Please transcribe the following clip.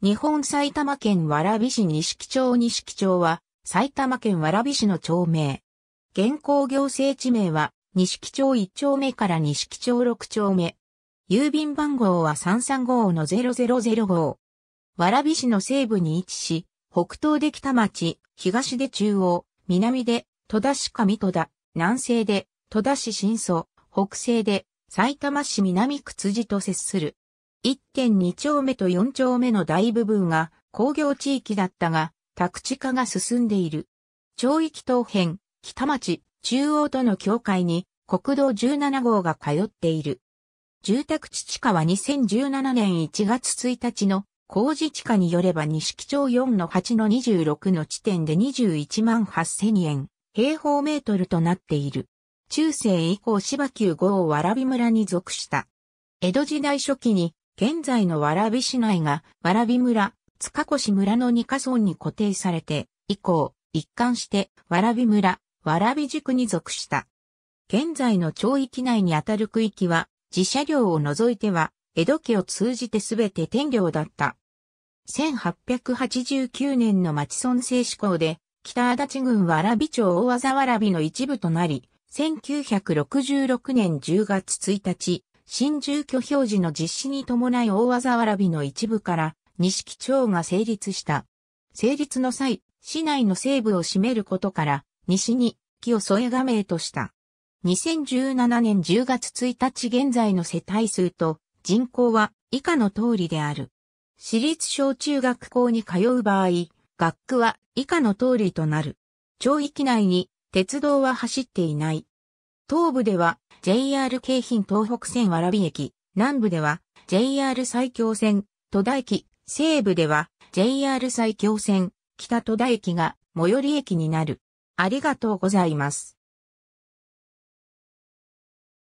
日本埼玉県蕨市錦町錦町は、埼玉県蕨市の町名。現行行政地名は、錦町1丁目から錦町6丁目。郵便番号は335の0005。蕨市の西部に位置し、北東で北町、東で中央、南で戸田市上戸田、南西で戸田市新祖、北西で埼玉市南区辻と接する。1.2丁目と4丁目の大部分が工業地域だったが、宅地化が進んでいる。町域東辺、北町、中央との境界に国道17号が通っている。住宅地地下は2017年1月1日の工事地下によれば西錦町4の8の26の地点で21万8000円、平方メートルとなっている。中世以降芝旧号蕨村に属した。江戸時代初期に現在の蕨市内が蕨村、塚越村の2カ村に固定されて、以降、一貫して蕨村、蕨塾に属した。現在の町域内にあたる区域は、自社領を除いては、江戸家を通じてすべて天領だった。1889年の町村制施行で、北足立郡蕨町大技蕨の一部となり、1966年10月1日、新住居表示の実施に伴い大技わらびの一部から錦町が成立した。成立の際、市内の西部を占めることから西に木を添え画名とした。2017年10月1日現在の世帯数と人口は以下の通りである。私立小中学校に通う場合、学区は以下の通りとなる。町域内に鉄道は走っていない。東部では JR 京浜東北線蕨駅、南部では JR 埼京線、戸田駅、西部では JR 埼京線、北戸田駅が最寄り駅になる。ありがとうございます。